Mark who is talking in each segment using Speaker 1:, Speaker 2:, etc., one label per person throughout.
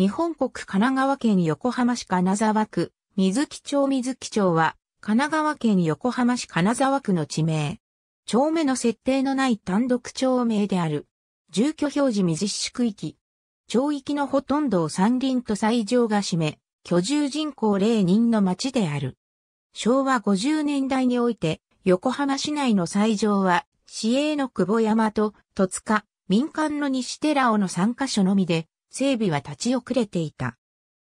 Speaker 1: 日本国神奈川県横浜市金沢区、水木町水木町は、神奈川県横浜市金沢区の地名。町目の設定のない単独町名である。住居表示未実施区域。町域のほとんどを山林と斎場が占め、居住人口0人の町である。昭和50年代において、横浜市内の斎場は、市営の久保山と戸塚、民間の西寺尾の3カ所のみで、整備は立ち遅れていた。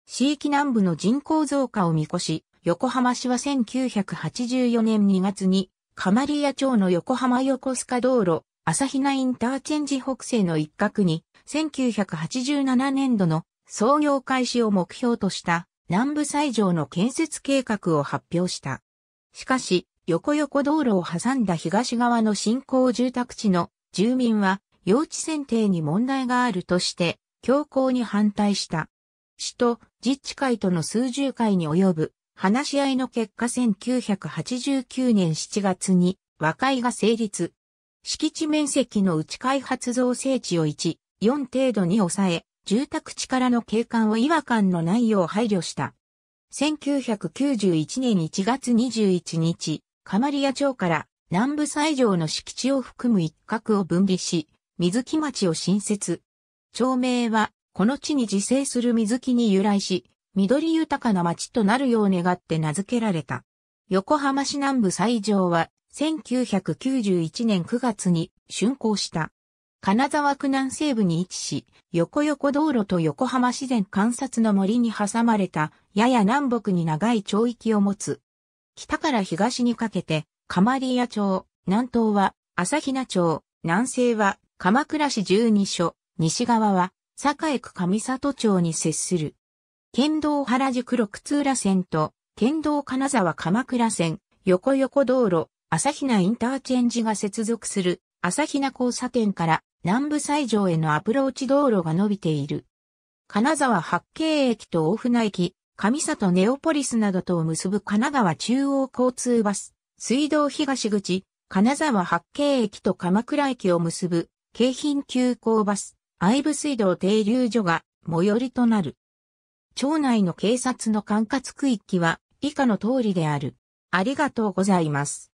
Speaker 1: 市域南部の人口増加を見越し、横浜市は1984年2月に、カマリア町の横浜横須賀道路、朝比奈インターチェンジ北西の一角に、1987年度の創業開始を目標とした南部最上の建設計画を発表した。しかし、横横道路を挟んだ東側の新興住宅地の住民は、用地選定に問題があるとして、強行に反対した。市と自治会との数十回に及ぶ話し合いの結果1989年7月に和解が成立。敷地面積の内開発造成地を1、4程度に抑え、住宅地からの景観を違和感のないよう配慮した。1991年1月21日、カマリア町から南部西条の敷地を含む一角を分離し、水木町を新設。町名は、この地に自生する水木に由来し、緑豊かな町となるよう願って名付けられた。横浜市南部西条は、1991年9月に竣工した。金沢区南西部に位置し、横横道路と横浜自然観察の森に挟まれた、やや南北に長い町域を持つ。北から東にかけて、鎌利屋町、南東は朝比奈町、南西は鎌倉市12所、西側は、堺区上里町に接する。県道原宿六通路線と、県道金沢鎌倉線、横横道路、朝比奈インターチェンジが接続する、朝比奈交差点から南部西条へのアプローチ道路が伸びている。金沢八景駅と大船駅、上里ネオポリスなどとを結ぶ神奈川中央交通バス、水道東口、金沢八景駅と鎌倉駅を結ぶ、京浜急行バス、愛部水道停留所が最寄りとなる。町内の警察の管轄区域は以下の通りである。ありがとうございます。